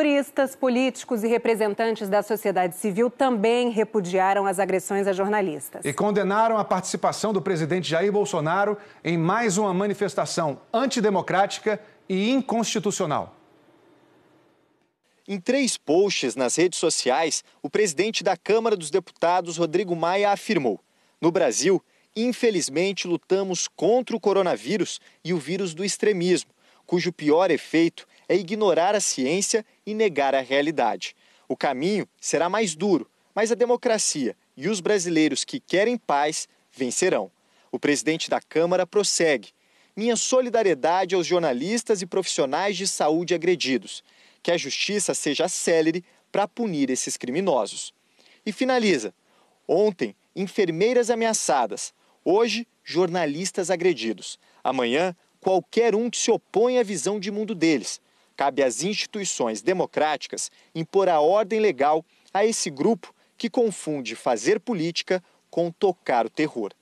Juristas, políticos e representantes da sociedade civil também repudiaram as agressões a jornalistas. E condenaram a participação do presidente Jair Bolsonaro em mais uma manifestação antidemocrática e inconstitucional. Em três posts nas redes sociais, o presidente da Câmara dos Deputados, Rodrigo Maia, afirmou: No Brasil, infelizmente, lutamos contra o coronavírus e o vírus do extremismo, cujo pior efeito é ignorar a ciência e negar a realidade. O caminho será mais duro, mas a democracia e os brasileiros que querem paz vencerão. O presidente da Câmara prossegue. Minha solidariedade aos jornalistas e profissionais de saúde agredidos. Que a justiça seja célere para punir esses criminosos. E finaliza. Ontem, enfermeiras ameaçadas. Hoje, jornalistas agredidos. Amanhã, qualquer um que se opõe à visão de mundo deles. Cabe às instituições democráticas impor a ordem legal a esse grupo que confunde fazer política com tocar o terror.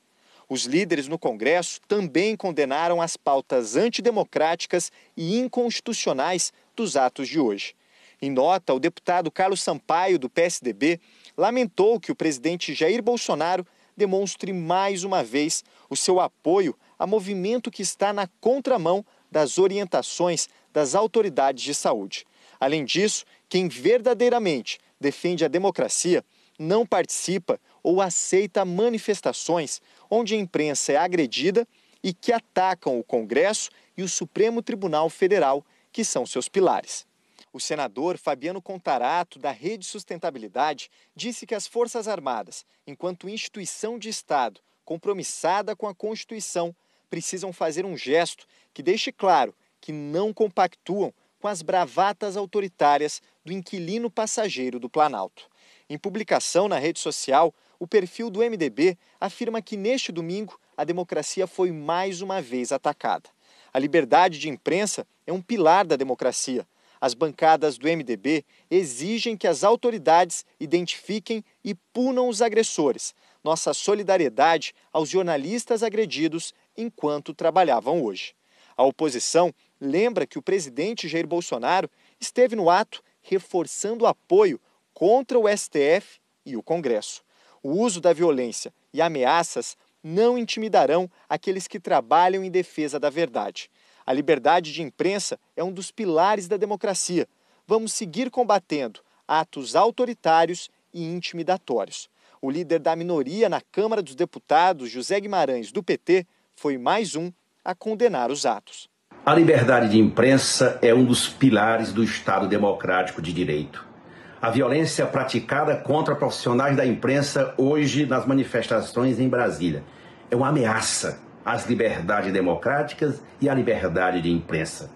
Os líderes no Congresso também condenaram as pautas antidemocráticas e inconstitucionais dos atos de hoje. Em nota, o deputado Carlos Sampaio, do PSDB, lamentou que o presidente Jair Bolsonaro demonstre mais uma vez o seu apoio a movimento que está na contramão das orientações das autoridades de saúde. Além disso, quem verdadeiramente defende a democracia não participa ou aceita manifestações onde a imprensa é agredida e que atacam o Congresso e o Supremo Tribunal Federal, que são seus pilares. O senador Fabiano Contarato, da Rede Sustentabilidade, disse que as Forças Armadas, enquanto instituição de Estado compromissada com a Constituição, precisam fazer um gesto que deixe claro que não compactuam com as bravatas autoritárias do inquilino passageiro do Planalto. Em publicação na rede social, o perfil do MDB afirma que neste domingo a democracia foi mais uma vez atacada. A liberdade de imprensa é um pilar da democracia. As bancadas do MDB exigem que as autoridades identifiquem e punam os agressores. Nossa solidariedade aos jornalistas agredidos enquanto trabalhavam hoje. A oposição lembra que o presidente Jair Bolsonaro esteve no ato reforçando o apoio contra o STF e o Congresso. O uso da violência e ameaças não intimidarão aqueles que trabalham em defesa da verdade. A liberdade de imprensa é um dos pilares da democracia. Vamos seguir combatendo atos autoritários e intimidatórios. O líder da minoria na Câmara dos Deputados, José Guimarães, do PT, foi mais um a condenar os atos. A liberdade de imprensa é um dos pilares do Estado democrático de direito. A violência praticada contra profissionais da imprensa hoje nas manifestações em Brasília é uma ameaça às liberdades democráticas e à liberdade de imprensa.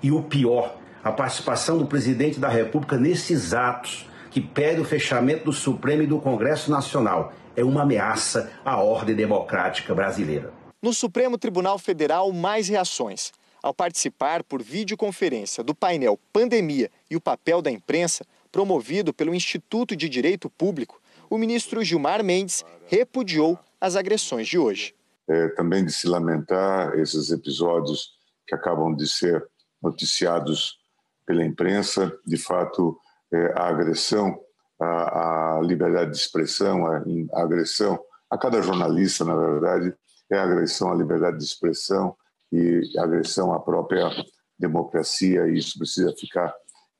E o pior, a participação do presidente da República nesses atos que pede o fechamento do Supremo e do Congresso Nacional é uma ameaça à ordem democrática brasileira. No Supremo Tribunal Federal, mais reações. Ao participar por videoconferência do painel Pandemia e o papel da imprensa, promovido pelo Instituto de Direito Público, o ministro Gilmar Mendes repudiou as agressões de hoje. É, também de se lamentar esses episódios que acabam de ser noticiados pela imprensa, de fato, é, a agressão à, à, liberdade de expressão, a, a agressão a cada jornalista, na verdade, é a agressão à liberdade de expressão, e agressão à própria democracia, e isso precisa ficar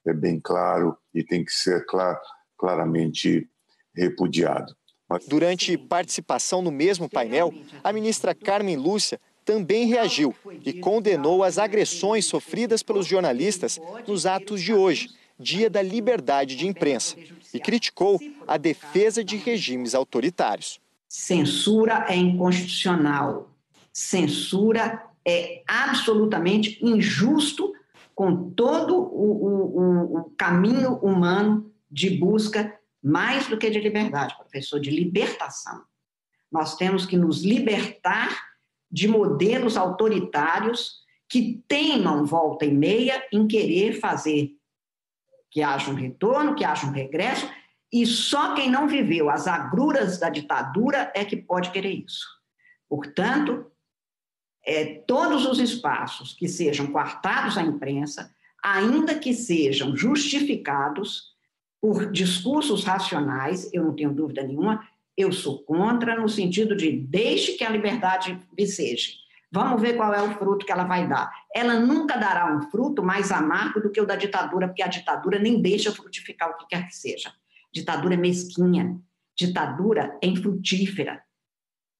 é, bem claro e tem que ser clar, claramente repudiado. Mas... Durante participação no mesmo painel, a ministra Carmen Lúcia também reagiu e condenou as agressões sofridas pelos jornalistas nos atos de hoje, Dia da Liberdade de Imprensa, e criticou a defesa de regimes autoritários. Censura é inconstitucional. Censura é absolutamente injusto com todo o, o, o caminho humano de busca mais do que de liberdade, professor, de libertação. Nós temos que nos libertar de modelos autoritários que teimam volta e meia em querer fazer que haja um retorno, que haja um regresso, e só quem não viveu as agruras da ditadura é que pode querer isso. Portanto, é, todos os espaços que sejam coartados à imprensa, ainda que sejam justificados por discursos racionais, eu não tenho dúvida nenhuma, eu sou contra no sentido de deixe que a liberdade viceje. Vamos ver qual é o fruto que ela vai dar. Ela nunca dará um fruto mais amargo do que o da ditadura, porque a ditadura nem deixa frutificar o que quer que seja. Ditadura é mesquinha, ditadura é infrutífera.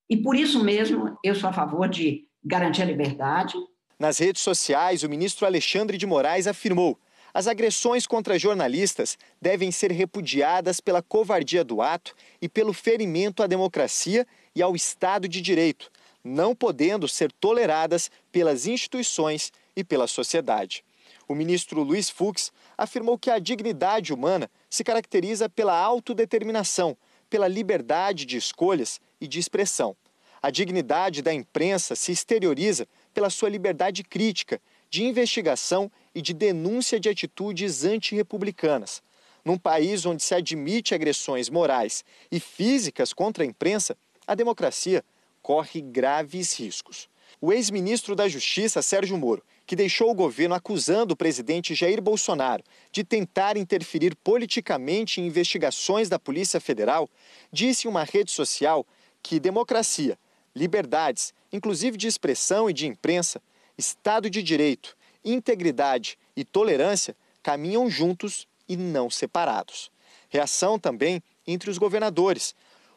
E por isso mesmo eu sou a favor de garantir a liberdade. Nas redes sociais, o ministro Alexandre de Moraes afirmou: as agressões contra jornalistas devem ser repudiadas pela covardia do ato e pelo ferimento à democracia e ao Estado de Direito, não podendo ser toleradas pelas instituições e pela sociedade. O ministro Luiz Fux afirmou que a dignidade humana se caracteriza pela autodeterminação, pela liberdade de escolhas e de expressão. A dignidade da imprensa se exterioriza pela sua liberdade crítica, de investigação e de denúncia de atitudes antirrepublicanas. Num país onde se admite agressões morais e físicas contra a imprensa, a democracia corre graves riscos. O ex-ministro da Justiça, Sérgio Moro, que deixou o governo acusando o presidente Jair Bolsonaro de tentar interferir politicamente em investigações da Polícia Federal, disse em uma rede social que democracia liberdades, inclusive de expressão e de imprensa, Estado de Direito, integridade e tolerância caminham juntos e não separados. Reação também entre os governadores.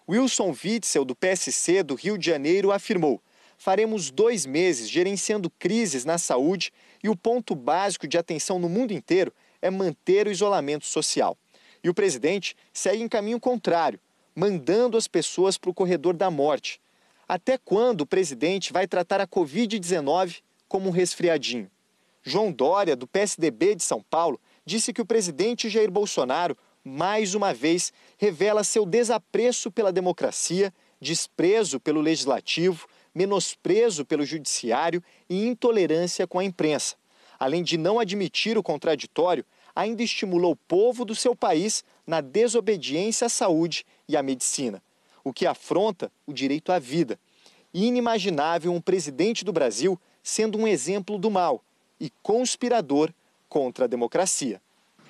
Wilson Witzel, do PSC do Rio de Janeiro, afirmou: faremos dois meses gerenciando crises na saúde e o ponto básico de atenção no mundo inteiro é manter o isolamento social. E o presidente segue em caminho contrário, mandando as pessoas para o corredor da morte, até quando o presidente vai tratar a Covid-19 como um resfriadinho? João Dória, do PSDB de São Paulo, disse que o presidente Jair Bolsonaro, mais uma vez, revela seu desapreço pela democracia, desprezo pelo legislativo, menosprezo pelo judiciário e intolerância com a imprensa. Além de não admitir o contraditório, ainda estimulou o povo do seu país na desobediência à saúde e à medicina o que afronta o direito à vida. Inimaginável um presidente do Brasil sendo um exemplo do mal e conspirador contra a democracia.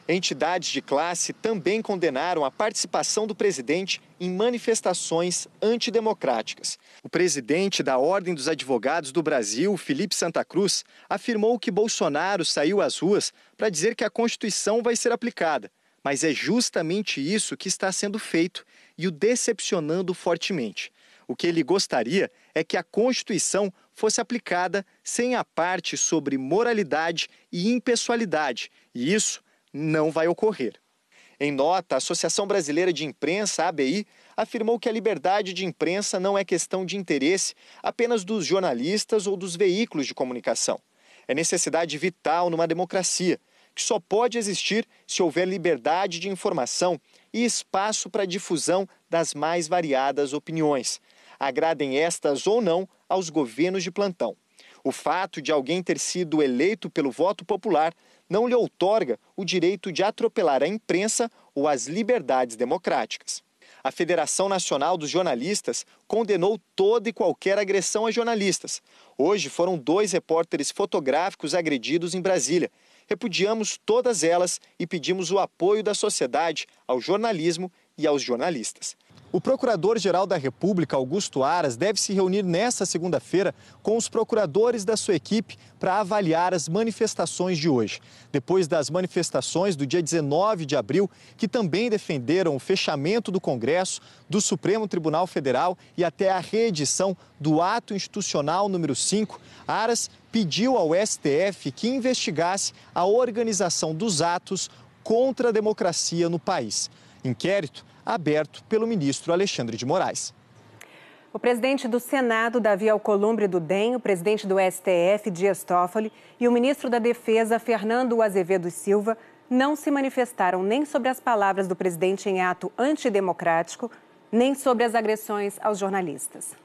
Entidades de classe também condenaram a participação do presidente em manifestações antidemocráticas. O presidente da Ordem dos Advogados do Brasil, Felipe Santa Cruz, afirmou que Bolsonaro saiu às ruas para dizer que a Constituição vai ser aplicada. Mas é justamente isso que está sendo feito e o decepcionando fortemente. O que ele gostaria é que a Constituição fosse aplicada sem a parte sobre moralidade e impessoalidade, e isso não vai ocorrer. Em nota, a Associação Brasileira de Imprensa, ABI, afirmou que a liberdade de imprensa não é questão de interesse apenas dos jornalistas ou dos veículos de comunicação. É necessidade vital numa democracia, que só pode existir se houver liberdade de informação, e espaço para difusão das mais variadas opiniões, agradem estas ou não aos governos de plantão. O fato de alguém ter sido eleito pelo voto popular não lhe outorga o direito de atropelar a imprensa ou as liberdades democráticas. A Federação Nacional dos Jornalistas condenou toda e qualquer agressão a jornalistas. Hoje foram dois repórteres fotográficos agredidos em Brasília repudiamos todas elas e pedimos o apoio da sociedade ao jornalismo e aos jornalistas. O procurador-geral da República, Augusto Aras, deve se reunir nesta segunda-feira com os procuradores da sua equipe para avaliar as manifestações de hoje. Depois das manifestações do dia 19 de abril, que também defenderam o fechamento do Congresso, do Supremo Tribunal Federal e até a reedição do ato institucional número 5, Aras pediu ao STF que investigasse a organização dos atos contra a democracia no país. Inquérito aberto pelo ministro Alexandre de Moraes. O presidente do Senado, Davi Alcolumbre do DEM, o presidente do STF, Dias Toffoli, e o ministro da Defesa, Fernando Azevedo Silva, não se manifestaram nem sobre as palavras do presidente em ato antidemocrático, nem sobre as agressões aos jornalistas.